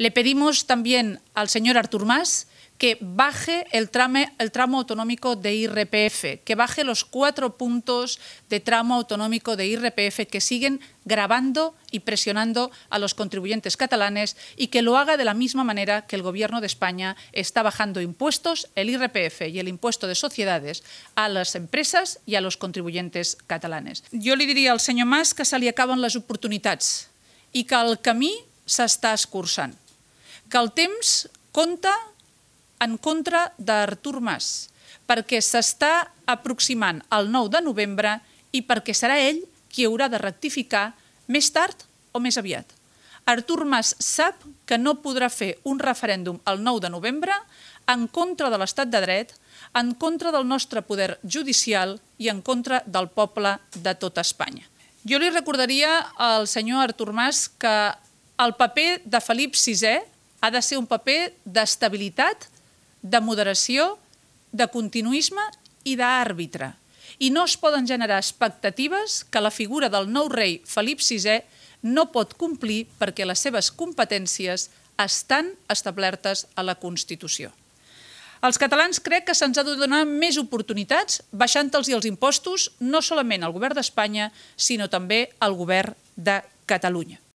Le pedimos también al señor Artur Mas que baje el, trame, el tramo autonómico de IRPF, que baje los cuatro puntos de tramo autonómico de IRPF que siguen grabando y presionando a los contribuyentes catalanes y que lo haga de la misma manera que el Gobierno de España está bajando impuestos, el IRPF y el impuesto de sociedades a las empresas y a los contribuyentes catalanes. Yo le diría al señor Mas que se le acaban las oportunidades y que el se está escurçant. que el temps compta en contra d'Artur Mas, perquè s'està aproximant al 9 de novembre i perquè serà ell qui haurà de rectificar més tard o més aviat. Artur Mas sap que no podrà fer un referèndum el 9 de novembre en contra de l'estat de dret, en contra del nostre poder judicial i en contra del poble de tota Espanya. Jo li recordaria al senyor Artur Mas que el paper de Felip VI ha de ser un paper d'estabilitat, de moderació, de continuisme i d'àrbitre. I no es poden generar expectatives que la figura del nou rei Felip VI no pot complir perquè les seves competències estan establertes a la Constitució. Els catalans crec que se'ns ha de donar més oportunitats baixant-los els impostos no solament al govern d'Espanya, sinó també al govern de Catalunya.